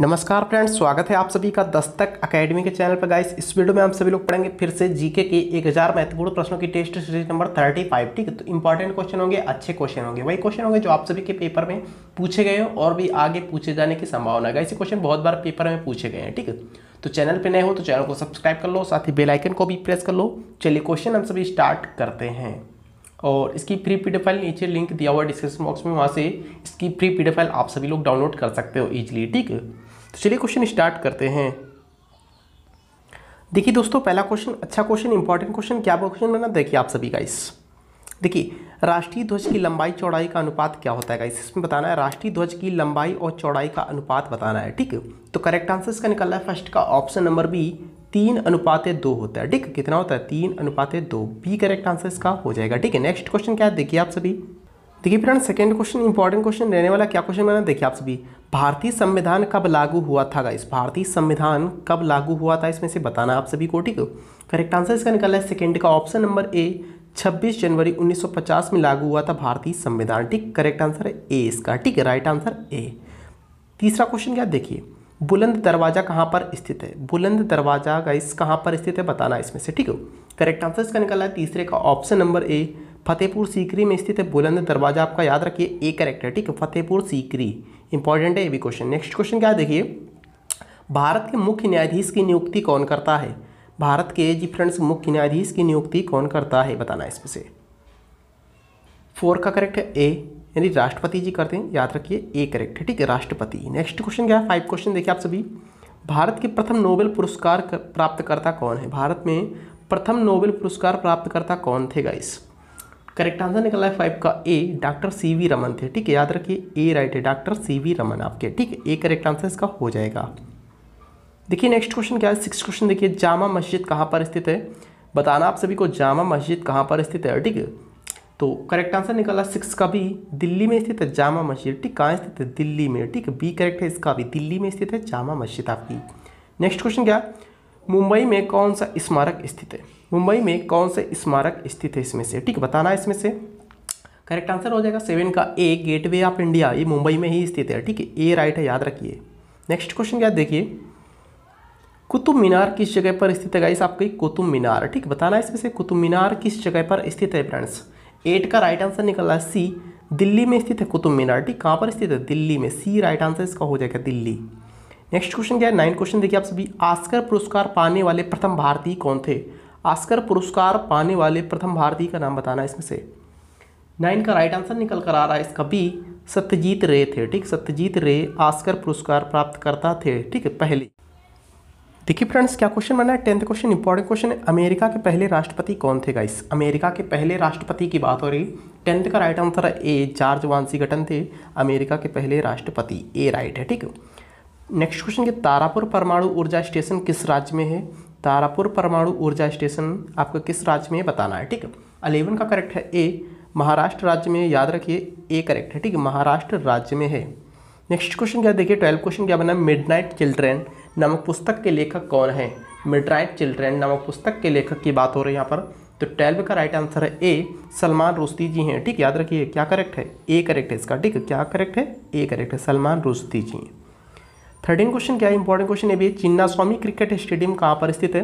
नमस्कार फ्रेंड्स स्वागत है आप सभी का दस्तक एकेडमी के चैनल पर गाइस इस वीडियो में हम सभी लोग पढ़ेंगे फिर से जीके के एक हज़ार महत्वपूर्ण प्रश्नों की test series number thirty five ठीक है तो इंपॉर्टेंट क्वेश्चन होंगे अच्छे क्वेश्चन होंगे वही क्वेश्चन होंगे जो आप सभी के पेपर में पूछे गए हो और भी आगे पूछे जाने की संभावना है गाइस क्वेश्चन बहुत बार पेपर में पूछे गए हैं ठीक है तो चैनल पर नए हो तो चैनल को सब्सक्राइब कर लो साथ ही बेलाइकन को भी प्रेस कर लो चलिए क्वेश्चन हम सभी स्टार्ट करते हैं और इसकी फ्री पी फाइल नीचे लिंक दिया हुआ डिस्क्रिप्शन बॉक्स में वहाँ से इसकी प्री पी फाइल आप सभी लोग डाउनलोड कर सकते हो ईजिली ठीक है तो चलिए क्वेश्चन स्टार्ट करते हैं देखिए दोस्तों पहला क्वेश्चन अच्छा क्वेश्चन इंपॉर्टेंट क्वेश्चन क्या क्वेश्चन बना देखिए आप सभी इस देखिए राष्ट्रीय ध्वज की लंबाई चौड़ाई का अनुपात क्या होता है गाइस इसमें बताना है राष्ट्रीय ध्वज की लंबाई और चौड़ाई का अनुपात बताना है ठीक तो करेक्ट आंसर इसका निकल रहा है फर्स्ट का ऑप्शन नंबर बी तीन अनुपात दो होता है ठीक कितना होता है तीन अनुपात दो बी करेक्ट आंसर इसका हो जाएगा ठीक है नेक्स्ट क्वेश्चन क्या है देखिए आप सभी देखिए friend second question important question रहने वाला क्या क्वेश्चन मैंने देखिए आप सभी भारतीय संविधान कब लागू हुआ था गाइस भारतीय संविधान कब लागू हुआ था इसमें से बताना आप सभी को ठीक करेक्ट आंसर इसका निकाला है सेकेंड का ऑप्शन नंबर ए 26 जनवरी 1950 में लागू हुआ था भारतीय संविधान ठीक करेक्ट आंसर है ए इसका ठीक है राइट आंसर ए तीसरा क्वेश्चन क्या देखिए बुलंद दरवाज़ा कहाँ पर स्थित है बुलंद दरवाज़ा गाइस कहाँ पर स्थित है बताना इसमें से ठीक है करेक्ट आंसर इसका निकाला है तीसरे का option number A Fatehpur Sikri में स्थित है बुलंद दरवाज़ा आपका याद रखिए ए करेक्ट है ठीक है फतेहपुर सीकरी इंपॉर्टेंट है ये भी क्वेश्चन नेक्स्ट क्वेश्चन क्या है देखिए भारत के मुख्य न्यायाधीश की नियुक्ति कौन करता है भारत के जी फ्रेंड्स मुख्य न्यायाधीश की नियुक्ति कौन करता है बताना इसमें से फोर का करेक्ट है ए यानी राष्ट्रपति जी करते हैं याद रखिए ए करेक्ट है ठीक है राष्ट्रपति नेक्स्ट क्वेश्चन क्या है फाइव क्वेश्चन देखिए आप सभी भारत के प्रथम नोबेल पुरस्कार कर, प्राप्तकर्ता कौन है भारत में प्रथम नोबेल पुरस्कार प्राप्तकर्ता कौन थे गाइस करेक्ट आंसर निकला है फाइव का A doctor C V Raman थे ठीक है याद रखिए ए राइट है डॉक्टर सी वी रमन आपके ठीक है ए करेक्ट आंसर इसका हो जाएगा देखिए नेक्स्ट क्वेश्चन क्या है सिक्स क्वेश्चन देखिए जामा मस्जिद कहाँ पर स्थित है बताना आप सभी को जामा मस्जिद कहाँ पर स्थित है ठीक है तो करेक्ट आंसर निकला सिक्स का भी दिल्ली में स्थित है जामा मस्जिद ठीक कहाँ स्थित है दिल्ली में ठीक बी करेक्ट है इसका भी दिल्ली में स्थित है जामा मस्जिद आपकी नेक्स्ट क्वेश्चन क्या मुंबई में कौन सा स्मारक स्थित है मुंबई में कौन से स्मारक स्थित है इसमें से ठीक बताना है इसमें से करेक्ट आंसर हो जाएगा सेवन का ए गेटवे ऑफ इंडिया ये मुंबई में ही स्थित है ठीक है ए राइट है याद रखिए नेक्स्ट क्वेश्चन क्या देखिए कुतुब मीनार किस जगह पर स्थित है गाइस आपकी कुतुब मीनार ठीक बताना है इसमें से कुतुब मीनार किस जगह पर स्थित है फ्रेंड्स एट का राइट आंसर निकल रहा है सी दिल्ली में स्थित है कुतुब मीनार ठीक कहाँ पर स्थित है दिल्ली में सी राइट आंसर इसका हो जाएगा दिल्ली नेक्स्ट क्वेश्चन क्या है नाइन क्वेश्चन देखिए आप सभी आस्कर पुरस्कार पाने वाले प्रथम भारतीय कौन थे आस्कर पुरस्कार पाने वाले प्रथम भारतीय का नाम बताना इसमें से नाइन का राइट आंसर निकल कर आ रहा है इसका बी सत्यजीत रे थे ठीक सत्यजीत रे आस्कर पुरस्कार प्राप्त करता थे ठीक है पहले देखिए फ्रेंड्स क्या क्वेश्चन बना है टेंथ क्वेश्चन इंपॉर्टेंट क्वेश्चन है अमेरिका के पहले राष्ट्रपति कौन थे गाइस अमेरिका के पहले राष्ट्रपति की बात हो रही टेंथ का राइट आंसर है ए जॉर्ज वांसी गटन थे अमेरिका के पहले राष्ट्रपति ए राइट है ठीक है नेक्स्ट क्वेश्चन कि तारापुर परमाणु ऊर्जा स्टेशन किस राज्य में है तारापुर परमाणु ऊर्जा स्टेशन आपको किस राज्य में बताना है ठीक है अलेवन का करेक्ट है ए महाराष्ट्र राज्य में याद रखिए ए करेक्ट है ठीक है महाराष्ट्र राज्य में है नेक्स्ट क्वेश्चन क्या देखिए ट्वेल्व क्वेश्चन क्या बना मिडनाइट चिल्ड्रेन नामक पुस्तक के लेखक कौन है मिडनाइट चिल्ड्रेन नामक पुस्तक के लेखक की बात हो रही है यहाँ पर तो ट्वेल्व का राइट आंसर है ए सलमान रुस्ती जी हैं ठीक याद रखिए क्या करेक्ट है ए करेक्ट है इसका ठीक क्या करेक्ट है ए करेक्ट है सलमान रुस्ती जी थर्टीन क्वेश्चन क्या है इंपॉर्टेंट क्वेश्चन है भी चिन्ना स्वामी क्रिकेट स्टेडियम कहाँ पर स्थित है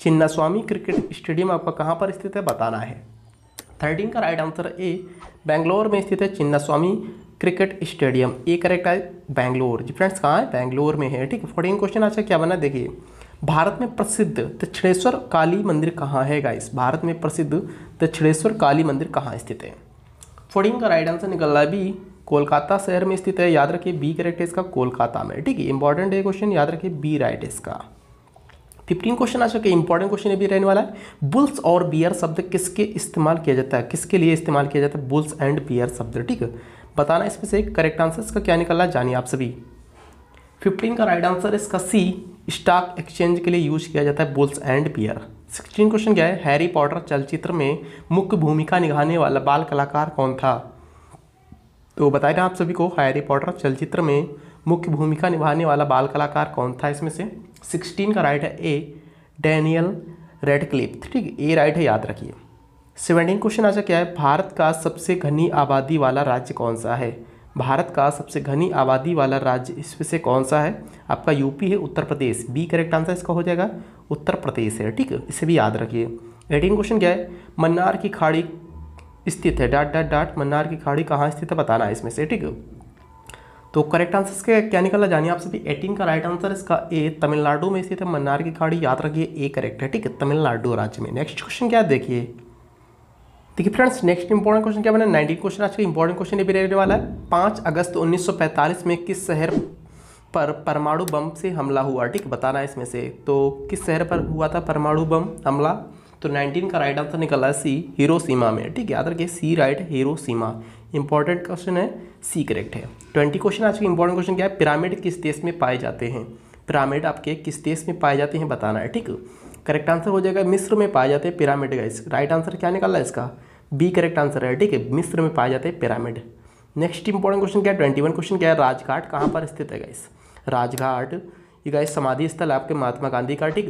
चिन्ना स्वामी क्रिकेट स्टेडियम आपका कहाँ पर स्थित है बताना है थर्टीन का राइट आंसर ए बैंगलोर में स्थित है Chinnaswamy cricket stadium A correct है बैंगलोर जी फ्रेंड्स कहाँ है बैंगलोर में है ठीक है फोर्टीन क्वेश्चन अच्छा क्या बना देखिए भारत में प्रसिद्ध दक्षिणेश्वर काली मंदिर कहाँ है गाइस भारत में प्रसिद्ध दक्षिणेश्वर काली मंदिर कहाँ स्थित है फोर्टीन का राइट आंसर निकल रहा है बी कोलकाता शहर में स्थित है याद रखिए बी करेक्ट है इसका कोलकाता में ठीक है इंपॉर्टेंट है क्वेश्चन याद रखिए बी राइट इसका फिफ्टीन क्वेश्चन आ चुके इंपॉर्टेंट क्वेश्चन ये भी रहने वाला है बुल्स और बियर शब्द किसके इस्तेमाल किया जाता है किसके लिए इस्तेमाल किया जाता है बुल्स एंड बियर शब्द ठीक है बताना इसमें से करेक्ट आंसर इसका क्या निकल रहा है जानिए आप सभी फिफ्टीन का राइट आंसर इसका सी स्टॉक एक्सचेंज के लिए यूज किया जाता है bulls and bear sixteen question क्या है हैरी पॉटर चलचित्र में मुख्य भूमिका निभाने वाला बाल कलाकार कौन था तो बताए ना आप सभी को हैरी पॉटर चलचित्र में मुख्य भूमिका निभाने वाला बाल कलाकार कौन था इसमें से सिक्सटीन का राइट है ए डैनियल रेडक्लिप ठीक ए राइट है याद रखिए सेवेंटीन क्वेश्चन आज क्या है भारत का सबसे घनी आबादी वाला राज्य कौन सा है भारत का सबसे घनी आबादी वाला राज्य इसमें से कौन सा है आपका यूपी है Uttar Pradesh B correct answer इसका हो जाएगा उत्तर प्रदेश है ठीक है इसे भी याद रखिए एटीन क्वेश्चन क्या है मन्नार की खाड़ी स्थित है डाट डाट डाट मन्नार की खाड़ी कहाँ स्थित है बताना है इसमें से ठीक है तो करेक्ट आंसर इसके क्या निकला जानिए आप सभी एटीन का राइट आंसर इसका ए तमिलनाडु में स्थित है मन्नार की खाड़ी याद रखिए ए करेक्ट है ठीक है तमिलनाडु राज्य में नेक्स्ट क्वेश्चन क्या देखिए देखिए फ्रेंड्स नेक्स्ट इंपॉर्टेंट क्वेश्चन क्या बना नाइनटीन क्वेश्चन आज का इंपॉर्टेंट क्वेश्चन ये भी रहने वाला है पाँच अगस्त 1945 में किस शहर पर परमाणु बम से हमला हुआ ठीक बताना है इसमें से तो किस शहर पर हुआ था परमाणु बम हमला तो 19 का राइट आंसर निकल रहा है सी हीरो सीमा में ठीक है याद रखिए C right Hiroshima important question है सी करेक्ट है ट्वेंटी क्वेश्चन आज का इंपॉर्टेंट क्वेश्चन क्या है पिरामिड किस देश में पाए जाते हैं पिरामिड आपके किस देश में पाए जाते हैं बताना है ठीक करेक्ट आंसर हो जाएगा मिस्र में पाए जाते हैं पिरामिड गाइस राइट आंसर क्या निकाला है इसका बी करेक्ट आंसर है ठीक है मिस्र में पाए जाते हैं पिरामिड नेक्स्ट इंपॉर्टेंट क्वेश्चन क्या है ट्वेंटी वन क्वेश्चन क्या है राजघाट कहाँ पर स्थित है गाइस राजघाट ये गाइस समाधि स्थल आपके महात्मा गांधी का ठीक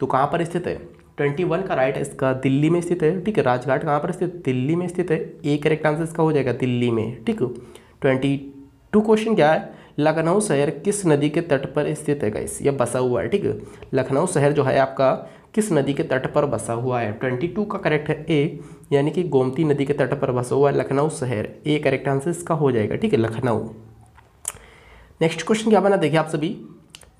तो कहाँ पर स्थित है ट्वेंटी वन का राइट इसका दिल्ली में स्थित है ठीक है राजघाट कहाँ पर स्थित दिल्ली में स्थित है ए करेक्ट आंसर इसका हो जाएगा दिल्ली में ठीक ट्वेंटी टू क्वेश्चन क्या है लखनऊ शहर किस नदी के तट पर स्थित है गाइस ये बसा हुआ है ठीक लखनऊ शहर जो है आपका किस नदी के तट पर बसा हुआ है ट्वेंटी टू का करेक्ट है ए यानी कि गोमती नदी के तट पर बसा हुआ है लखनऊ शहर ए करेक्ट आंसर इसका हो जाएगा ठीक है लखनऊ नेक्स्ट क्वेश्चन क्या बना देखिए आप सभी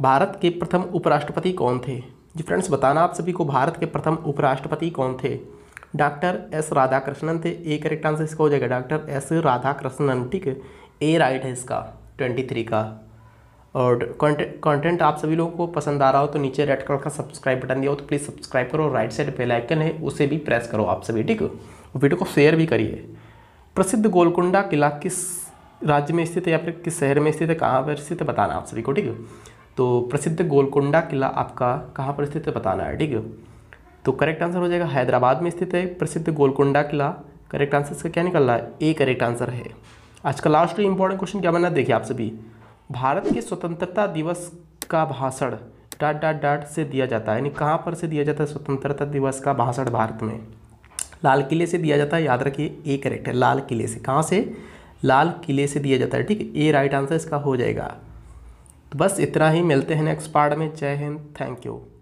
भारत के प्रथम उपराष्ट्रपति कौन थे जी फ्रेंड्स बताना आप सभी को भारत के प्रथम उपराष्ट्रपति कौन थे डॉक्टर एस राधाकृष्णन थे ए करेक्ट आंसर इसका हो जाएगा डॉक्टर एस राधाकृष्णन ठीक है ए राइट है इसका ट्वेंटी थ्री का और कंटेंट आप सभी लोगों को पसंद आ रहा हो तो नीचे रेड कलर का सब्सक्राइब बटन दिया हो तो प्लीज़ सब्सक्राइब करो राइट साइड बेल है उसे भी प्रेस करो आप सभी ठीक वीडियो को शेयर भी करिए प्रसिद्ध गोलकुंडा किला किस राज्य में स्थित है या फिर किस शहर में स्थित है कहाँ पर स्थित है बताना आप सभी को ठीक है तो प्रसिद्ध गोलकुंडा किला आपका कहाँ पर स्थित है बताना है ठीक है तो करेक्ट आंसर हो जाएगा हैदराबाद में स्थित है प्रसिद्ध गोलकुंडा किला करेक्ट आंसर इसका क्या निकल रहा है ए करेक्ट आंसर है आज का लास्ट इंपॉर्टेंट क्वेश्चन क्या बना देखिए आप सभी भारत के स्वतंत्रता दिवस का भाषण डाट डाट डाट से दिया जाता है यानी कहाँ पर से दिया जाता है स्वतंत्रता दिवस का भाषण भारत में लाल किले से दिया जाता है याद रखिए ए करेक्ट है लाल किले से कहाँ से लाल किले से दिया जाता है ठीक है ए राइट आंसर इसका हो जाएगा तो बस इतना ही मिलते हैं नेक्स्ट पार्ट में जय हिंद थैंक यू